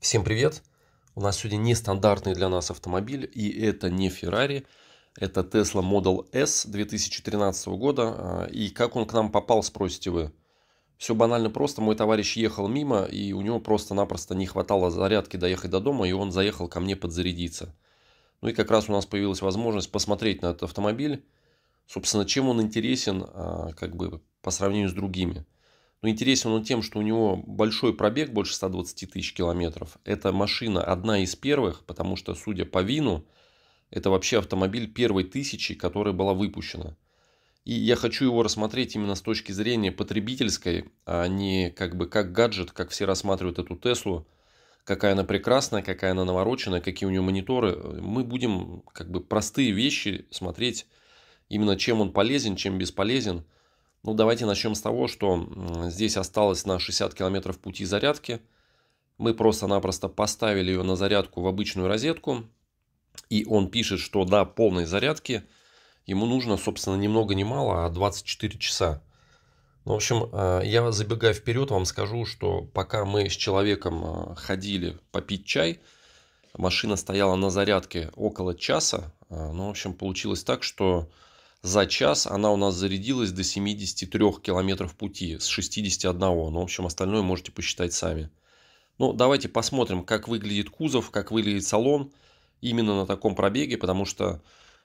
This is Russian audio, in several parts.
Всем привет! У нас сегодня нестандартный для нас автомобиль, и это не Ferrari, это Tesla Model S 2013 года. А, и как он к нам попал, спросите вы. Все банально просто, мой товарищ ехал мимо, и у него просто-напросто не хватало зарядки доехать до дома, и он заехал ко мне подзарядиться. Ну и как раз у нас появилась возможность посмотреть на этот автомобиль, собственно, чем он интересен, а, как бы, по сравнению с другими. Но интересен он тем, что у него большой пробег, больше 120 тысяч километров. Эта машина одна из первых, потому что, судя по ВИНу, это вообще автомобиль первой тысячи, которая была выпущена. И я хочу его рассмотреть именно с точки зрения потребительской, а не как бы как гаджет, как все рассматривают эту Теслу, какая она прекрасная, какая она навороченная, какие у нее мониторы. Мы будем как бы простые вещи смотреть именно чем он полезен, чем бесполезен – ну, давайте начнем с того, что здесь осталось на 60 километров пути зарядки. Мы просто-напросто поставили ее на зарядку в обычную розетку. И он пишет, что до полной зарядки ему нужно, собственно, ни много ни мало, а 24 часа. Ну, в общем, э, я забегая вперед, вам скажу, что пока мы с человеком э, ходили попить чай, машина стояла на зарядке около часа. Э, ну, в общем, получилось так, что за час она у нас зарядилась до 73 километров пути с 61. Ну, в общем, остальное можете посчитать сами. Ну, давайте посмотрим, как выглядит кузов, как выглядит салон именно на таком пробеге, потому что,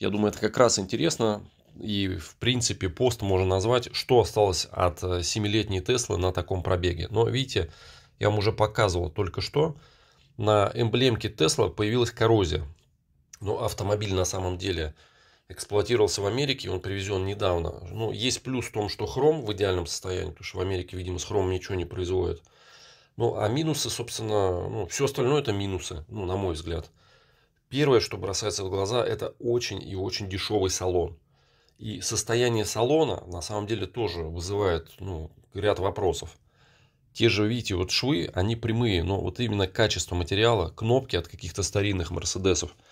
я думаю, это как раз интересно. И, в принципе, пост можно назвать, что осталось от 7-летней э, Теслы на таком пробеге. Но, видите, я вам уже показывал только что, на эмблемке Тесла появилась коррозия. но ну, автомобиль на самом деле эксплуатировался в Америке, он привезен недавно. Ну, есть плюс в том, что хром в идеальном состоянии, потому что в Америке, видимо, с хромом ничего не производят. Ну, а минусы, собственно, ну, все остальное это минусы, ну, на мой взгляд. Первое, что бросается в глаза, это очень и очень дешевый салон. И состояние салона на самом деле тоже вызывает ну, ряд вопросов. Те же, видите, вот швы, они прямые, но вот именно качество материала, кнопки от каких-то старинных Мерседесов –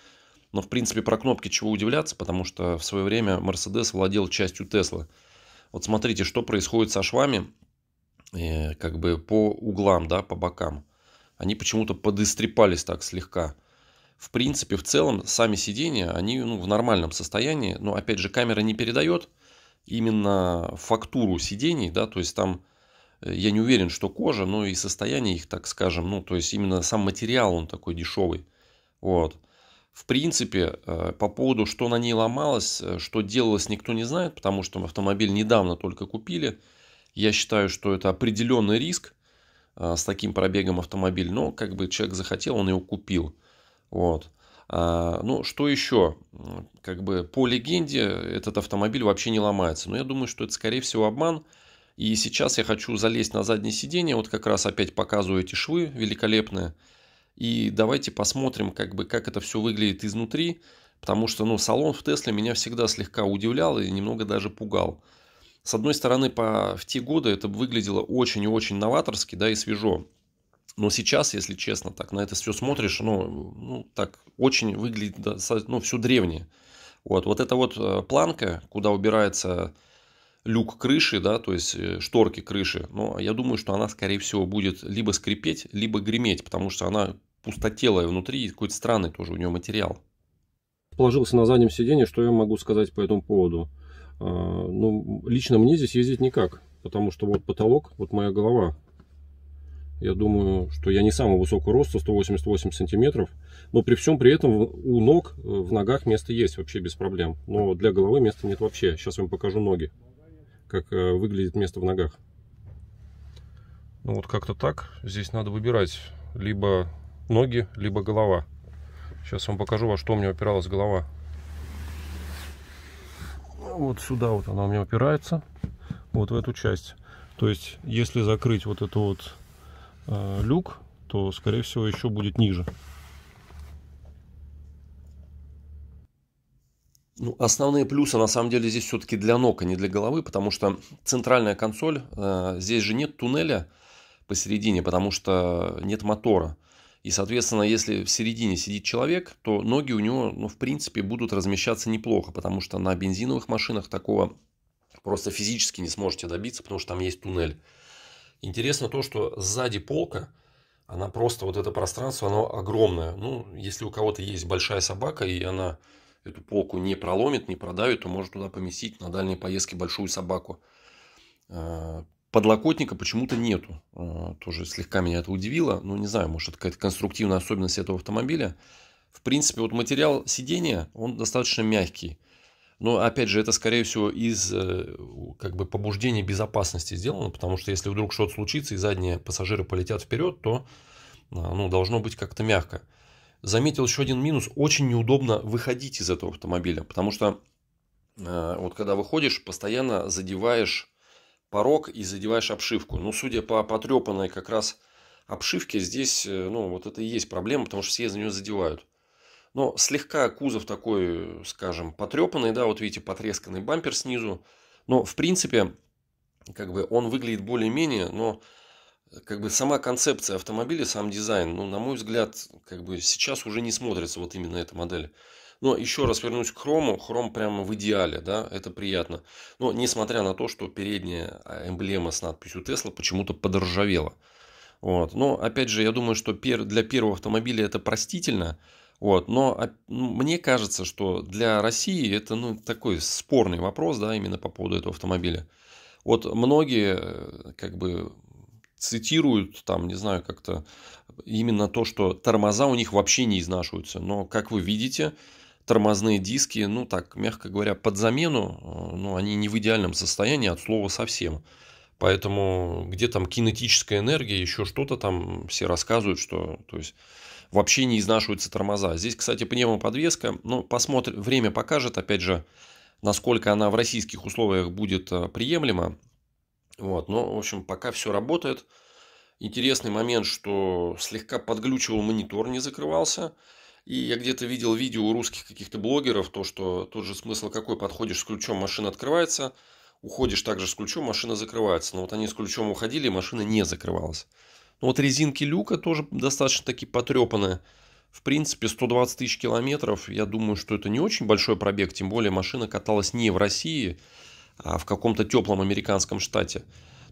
но, в принципе, про кнопки чего удивляться, потому что в свое время Mercedes владел частью Tesla. Вот смотрите, что происходит со швами, э, как бы по углам, да, по бокам. Они почему-то подыстрепались так слегка. В принципе, в целом, сами сиденья, они ну, в нормальном состоянии. Но, опять же, камера не передает именно фактуру сидений, да, то есть там э, я не уверен, что кожа, но и состояние их, так скажем, ну, то есть именно сам материал, он такой дешевый. Вот. В принципе, э, по поводу, что на ней ломалось, э, что делалось, никто не знает, потому что автомобиль недавно только купили. Я считаю, что это определенный риск э, с таким пробегом автомобиль, но как бы человек захотел, он его купил. Вот. А, ну, что еще? Как бы по легенде этот автомобиль вообще не ломается. Но я думаю, что это скорее всего обман. И сейчас я хочу залезть на заднее сиденье. Вот как раз опять показываю эти швы великолепные. И давайте посмотрим, как, бы, как это все выглядит изнутри. Потому что ну, салон в Тесле меня всегда слегка удивлял и немного даже пугал. С одной стороны, по, в те годы это выглядело очень и очень новаторски, да, и свежо. Но сейчас, если честно, так на это все смотришь, ну, ну так очень выглядит, да, ну, все древнее. Вот, вот эта вот э, планка, куда убирается люк крыши, да, то есть э, шторки крыши, но ну, я думаю, что она, скорее всего, будет либо скрипеть, либо греметь, потому что она пустотелое внутри и какой-то странный тоже у него материал. Положился на заднем сиденье, что я могу сказать по этому поводу? А, ну, лично мне здесь ездить никак, потому что вот потолок, вот моя голова. Я думаю, что я не самого высокого роста, 188 сантиметров, но при всем при этом у ног, э, в ногах место есть вообще без проблем. Но для головы места нет вообще. Сейчас я вам покажу ноги, как э, выглядит место в ногах. Ну вот как-то так. Здесь надо выбирать либо ноги, либо голова. Сейчас вам покажу, во что у меня опиралась голова. Вот сюда вот она у меня опирается, вот в эту часть. То есть, если закрыть вот этот вот э, люк, то, скорее всего, еще будет ниже. Ну, основные плюсы на самом деле здесь все-таки для ног, а не для головы, потому что центральная консоль, э, здесь же нет туннеля посередине, потому что нет мотора. И, соответственно, если в середине сидит человек, то ноги у него, ну, в принципе, будут размещаться неплохо, потому что на бензиновых машинах такого просто физически не сможете добиться, потому что там есть туннель. Интересно то, что сзади полка, она просто, вот это пространство, оно огромное. Ну, если у кого-то есть большая собака, и она эту полку не проломит, не продавит, то может туда поместить на дальние поездки большую собаку. А, Подлокотника почему-то нету. Э, тоже слегка меня это удивило. Ну, не знаю, может, это какая-то конструктивная особенность этого автомобиля. В принципе, вот материал сидения, он достаточно мягкий. Но, опять же, это, скорее всего, из э, как бы побуждения безопасности сделано, потому что если вдруг что-то случится и задние пассажиры полетят вперед, то ну, должно быть как-то мягко. Заметил еще один минус. Очень неудобно выходить из этого автомобиля, потому что вот когда выходишь, постоянно задеваешь порог и задеваешь обшивку. Ну, судя по потрепанной как раз обшивке, здесь, э, ну, вот это и есть проблема, потому что все за нее задевают. Но слегка кузов такой, скажем, потрепанный, да, вот видите, потресканный бампер снизу. Но, в принципе, как бы он выглядит более-менее, но э, как бы сама концепция автомобиля, сам дизайн, ну, на мой взгляд, как бы сейчас уже не смотрится вот именно эта модель. Но еще раз вернусь к хрому. Хром прямо в идеале, да, это приятно. Но несмотря на то, что передняя а, эмблема с надписью Tesla почему-то подоржавела. Вот. Но опять же, я думаю, что для первого автомобиля это простительно. Вот. Но а, мне кажется, что для России это ну, такой спорный вопрос, да, именно по поводу этого автомобиля. Вот многие э, как бы цитируют, там, не знаю, как-то именно то, что тормоза у них вообще не изнашиваются. Но, как вы видите, тормозные диски, ну так, мягко говоря, под замену, э, ну они не в идеальном состоянии от слова совсем. Поэтому где там кинетическая энергия, еще что-то там все рассказывают, что то есть вообще не изнашиваются тормоза. Здесь, кстати, пневмоподвеска, ну посмотрим, время покажет, опять же, насколько она в российских условиях будет э, приемлема. Вот, но, в общем, пока все работает. Интересный момент, что слегка подглючивал монитор, не закрывался. И я где-то видел видео у русских каких-то блогеров, то, что тот же смысл какой, подходишь с ключом, машина открывается, уходишь также с ключом, машина закрывается. Но вот они с ключом уходили, машина не закрывалась. ну вот резинки люка тоже достаточно таки потрепанные. В принципе, 120 тысяч километров, я думаю, что это не очень большой пробег, тем более машина каталась не в России, а в каком-то теплом американском штате.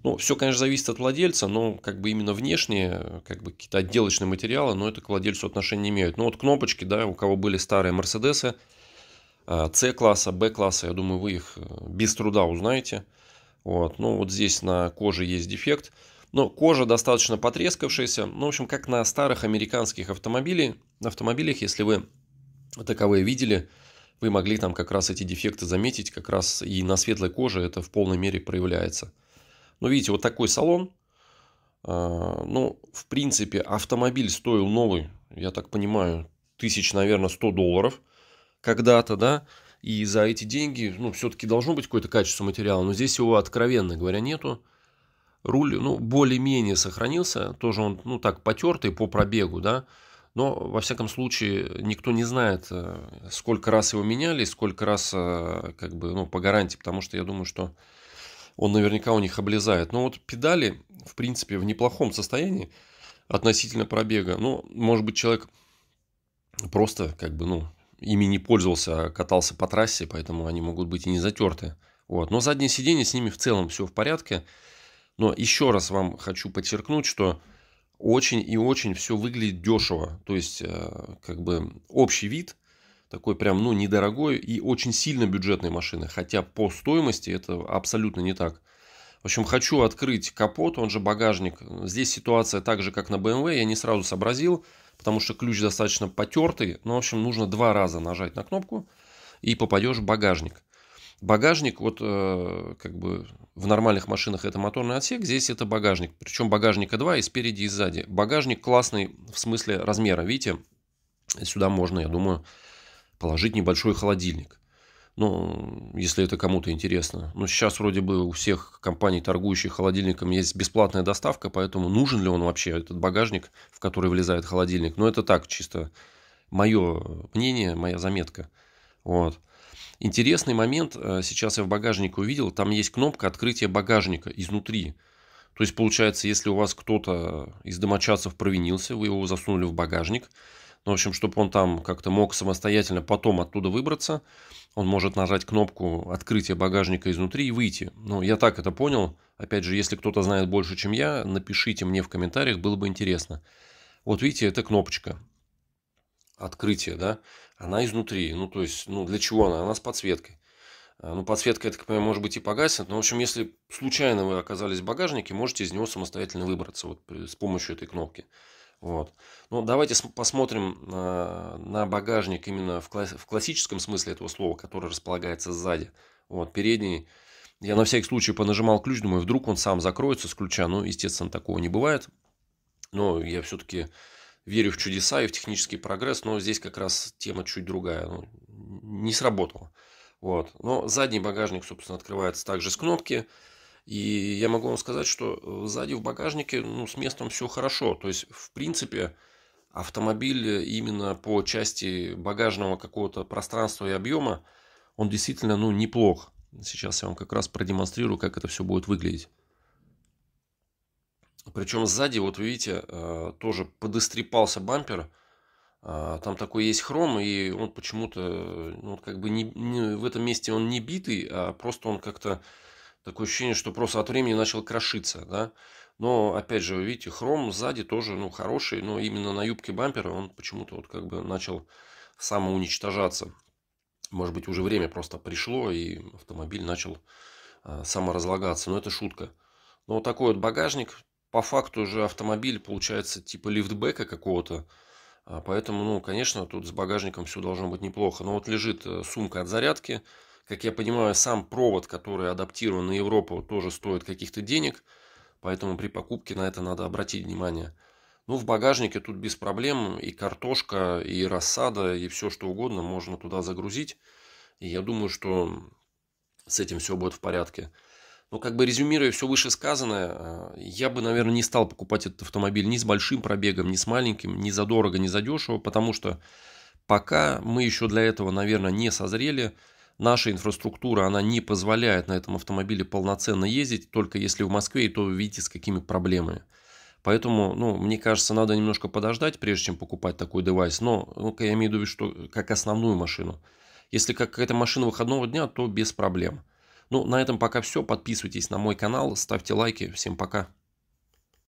Ну, все, конечно, зависит от владельца, но как бы именно внешние, э, как бы какие-то отделочные материалы, но это к владельцу отношения не имеют. Ну, вот кнопочки, да, у кого были старые Мерседесы, а, С-класса, Б-класса, я думаю, вы их э, без труда узнаете. Вот, ну, вот здесь на коже есть дефект. Но кожа достаточно потрескавшаяся. Ну, в общем, как на старых американских автомобилях, автомобилях, если вы таковые видели, вы могли там как раз эти дефекты заметить, как раз и на светлой коже это в полной мере проявляется. Ну, видите, вот такой салон. А, ну, в принципе, автомобиль стоил новый, я так понимаю, тысяч, наверное, 100 долларов когда-то, да. И за эти деньги, ну, все-таки должно быть какое-то качество материала, но здесь его, откровенно говоря, нету. Руль, ну, более-менее сохранился, тоже он, ну, так, потертый по пробегу, да. Но, во всяком случае, никто не знает, э, сколько раз его меняли, сколько раз, э, как бы, ну, по гарантии, потому что я думаю, что он наверняка у них облезает. Но вот педали, в принципе, в неплохом состоянии относительно пробега. Ну, может быть, человек просто как бы, ну, ими не пользовался, а катался по трассе, поэтому они могут быть и не затерты. Вот. Но заднее сиденье с ними в целом все в порядке. Но еще раз вам хочу подчеркнуть, что очень и очень все выглядит дешево. То есть, э, как бы общий вид такой прям, ну, недорогой и очень сильно бюджетной машины, хотя по стоимости это абсолютно не так. В общем, хочу открыть капот, он же багажник. Здесь ситуация так же, как на BMW, эм я не сразу сообразил, потому что ключ достаточно потертый. Но, в общем, нужно два раза нажать на кнопку и попадешь в багажник. Багажник, вот э, как бы в нормальных машинах это моторный отсек, здесь это багажник. Причем багажника два и спереди, и сзади. Багажник классный в смысле размера, видите? Сюда можно, я думаю, положить небольшой холодильник. Ну, если это кому-то интересно. Но ну, сейчас вроде бы у всех компаний, торгующих холодильником, есть бесплатная доставка, поэтому нужен ли он вообще этот багажник, в который влезает холодильник. Но ну, это так, чисто мое мнение, моя заметка. Вот. Интересный момент, э, сейчас я в багажнике увидел, там есть кнопка открытия багажника изнутри. То есть, получается, если у вас кто-то из домочадцев провинился, вы его засунули в багажник, ну, в общем, чтобы он там как-то мог самостоятельно потом оттуда выбраться, он может нажать кнопку открытия багажника изнутри и выйти. Ну, я так это понял. Опять же, если кто-то знает больше, чем я, напишите мне в комментариях, было бы интересно. Вот видите, это кнопочка открытия, да, она изнутри. Ну, то есть, ну, для чего она? Она с подсветкой. А, ну, подсветка, я так понимаю, может быть и погаснет. Но, в общем, если случайно вы оказались в багажнике, можете из него самостоятельно выбраться вот с помощью этой кнопки. Вот. Ну, давайте посмотрим э, на багажник именно в, класс в классическом смысле этого слова, который располагается сзади. Вот, передний. Я на всякий случай понажимал ключ, думаю, вдруг он сам закроется с ключа. Ну, естественно, такого не бывает. Но я все-таки верю в чудеса и в технический прогресс, но здесь как раз тема чуть другая. Ну, не сработало. Вот. Но задний багажник, собственно, открывается также с кнопки. И я могу вам сказать, что э, сзади в багажнике ну, с местом все хорошо. То есть, в принципе, автомобиль именно по части багажного какого-то пространства и объема, он действительно ну, неплох. Сейчас я вам как раз продемонстрирую, как это все будет выглядеть. Причем сзади, вот вы видите, э, тоже подострепался бампер. А, там такой есть хром, и он почему-то, э, ну, как бы не, не, в этом месте он не битый, а просто он как-то Такое ощущение, что просто от времени начал крошиться, да. Но, опять же, вы видите, хром сзади тоже, ну, хороший, но именно на юбке бампера он почему-то вот как бы начал самоуничтожаться. Может быть, уже время просто пришло, и автомобиль начал э, саморазлагаться. Но это шутка. Но вот такой вот багажник, по факту же автомобиль получается типа лифтбека какого-то. А, поэтому, ну, конечно, тут с багажником все должно быть неплохо. Но вот лежит э, сумка от зарядки, как я понимаю, сам провод, который адаптирован на Европу, тоже стоит каких-то денег. Поэтому при покупке на это надо обратить внимание. Ну, в багажнике тут без проблем и картошка, и рассада, и все что угодно можно туда загрузить. И я думаю, что с этим все будет в порядке. Но ну, как бы резюмируя все вышесказанное, э, я бы, наверное, не стал покупать этот автомобиль ни с большим пробегом, ни с маленьким, ни за дорого, ни за дешево, потому что пока мы еще для этого, наверное, не созрели – наша инфраструктура, она не позволяет на этом автомобиле полноценно ездить, только если в Москве, и то видите, с какими проблемами. Поэтому, ну, мне кажется, надо немножко подождать, прежде чем покупать такой девайс. Но ну, я имею в виду, что как основную машину. Если как какая-то машина выходного дня, то без проблем. Ну, на этом пока все. Подписывайтесь на мой канал, ставьте лайки. Всем пока.